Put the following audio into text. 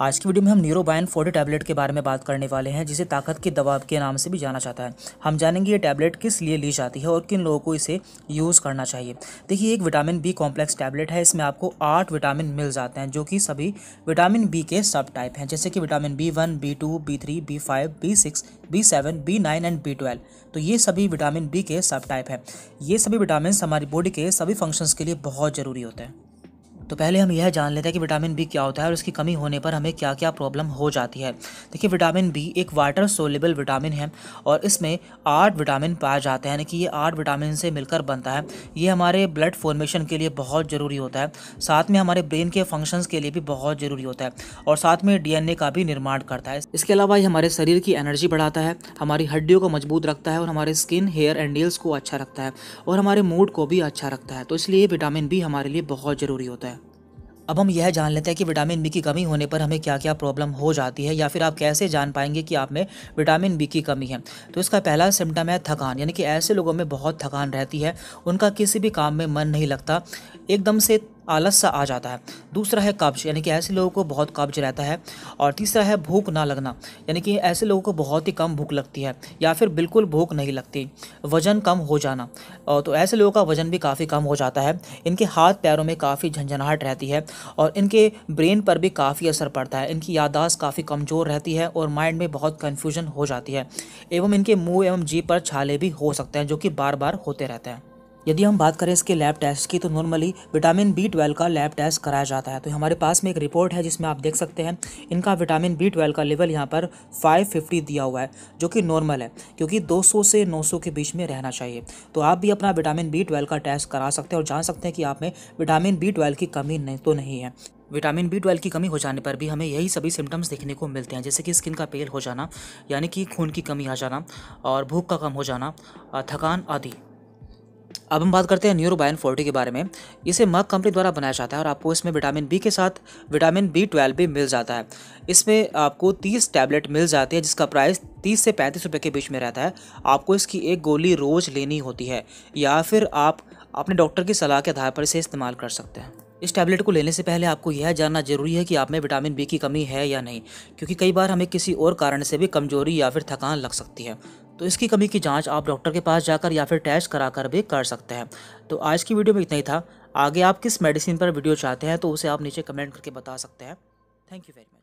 आज की वीडियो में हम न्यूरोबाइन फोर्टी टैबलेट के बारे में बात करने वाले हैं जिसे ताकत की दवा के नाम से भी जाना जाता है हम जानेंगे ये टैबलेट किस लिए ली जाती है और किन लोगों को इसे यूज़ करना चाहिए देखिए एक विटामिन बी कॉम्प्लेक्स टैबलेट है इसमें आपको आठ विटामिन मिल जाते हैं जो कि सभी विटामिन बी के सब टाइप हैं जैसे कि vitamin B one B two B three B five B six B seven B nine and B twelve तो ये सभी विटामिन बी के सब टाइप हैं ये सभी विटामिन हमारी बॉडी के सभी फंक्शंस के लिए बहुत ज़रूरी होते हैं तो पहले हम यह जान लेते हैं कि विटामिन बी क्या होता है और इसकी कमी होने पर हमें क्या क्या प्रॉब्लम हो जाती है देखिए विटामिन बी एक वाटर सोलेबल विटामिन है और इसमें आठ विटामिन पाए जाते हैं यानी कि ये आठ विटामिन से मिलकर बनता है ये हमारे ब्लड फॉर्मेशन के लिए बहुत ज़रूरी होता है साथ में हमारे ब्रेन के फंक्शंस के लिए भी बहुत ज़रूरी होता है और साथ में डी का भी निर्माण करता है इसके अलावा ये हमारे शरीर की एनर्जी बढ़ाता है हमारी हड्डियों को मजबूत रखता है और हमारे स्किन हेयर एंड नील्स को अच्छा रखता है और हमारे मूड को भी अच्छा रखता है तो इसलिए विटामिन बी हमारे लिए बहुत ज़रूरी होता है अब हम यह जान लेते हैं कि विटामिन बी की कमी होने पर हमें क्या क्या प्रॉब्लम हो जाती है या फिर आप कैसे जान पाएंगे कि आप में विटामिन बी की कमी है तो इसका पहला सिम्टम है थकान यानी कि ऐसे लोगों में बहुत थकान रहती है उनका किसी भी काम में मन नहीं लगता एकदम से आलस सा आ जाता है दूसरा है कब्ज यानी कि ऐसे लोगों को बहुत कब्ज रहता है और तीसरा है भूख ना लगना यानी कि ऐसे लोगों को बहुत ही कम भूख लगती है या फिर बिल्कुल भूख नहीं लगती वज़न कम हो जाना तो ऐसे लोगों का वज़न भी काफ़ी कम हो जाता है इनके हाथ पैरों में काफ़ी झंझनाहट रहती है और इनके ब्रेन पर भी काफ़ी असर पड़ता है इनकी याददाश्त काफ़ी कमज़ोर रहती है और माइंड में बहुत कन्फ्यूजन हो जाती है एवं इनके मुँह एवं जी पर छाले भी हो सकते हैं जो कि बार बार होते रहते हैं यदि हम बात करें इसके लैब टेस्ट की तो नॉर्मली विटामिन बी ट्वेल्व का लैब टेस्ट कराया जाता है तो हमारे पास में एक रिपोर्ट है जिसमें आप देख सकते हैं इनका विटामिन बी ट्वेल्व का लेवल यहाँ पर 550 दिया हुआ है जो कि नॉर्मल है क्योंकि 200 से 900 के बीच में रहना चाहिए तो आप भी अपना विटामिन बी ट्वेल्व का टेस्ट करा सकते हैं और जान सकते हैं कि आप में विटामिन बी ट्वेल्व की कमी नहीं तो नहीं है विटामिन बी ट्वेल्व की कमी हो जाने पर भी हमें यही सभी सिम्टम्स देखने को मिलते हैं जैसे कि स्किन का पेल हो जाना यानी कि खून की कमी आ जाना और भूख का कम हो जाना थकान आदि अब हम बात करते हैं न्यूरोबायन फोर्टी के बारे में इसे मग कंपनी द्वारा बनाया जाता है और आपको इसमें विटामिन बी के साथ विटामिन बी ट्वेल्व भी मिल जाता है इसमें आपको तीस टैबलेट मिल जाती है जिसका प्राइस तीस से पैंतीस रुपये के बीच में रहता है आपको इसकी एक गोली रोज़ लेनी होती है या फिर आप अपने डॉक्टर की सलाह के आधार पर इसे इस्तेमाल कर सकते हैं इस टैबलेट को लेने से पहले आपको यह जानना जरूरी है कि आप में विटामिन बी की कमी है या नहीं क्योंकि कई बार हमें किसी और कारण से भी कमजोरी या फिर थकान लग सकती है तो इसकी कमी की जाँच आप डॉक्टर के पास जाकर या फिर टेस्ट करा कर भी कर सकते हैं तो आज की वीडियो में इतना ही था आगे आप किस मेडिसिन पर वीडियो चाहते हैं तो उसे आप नीचे कमेंट करके बता सकते हैं थैंक यू वेरी मच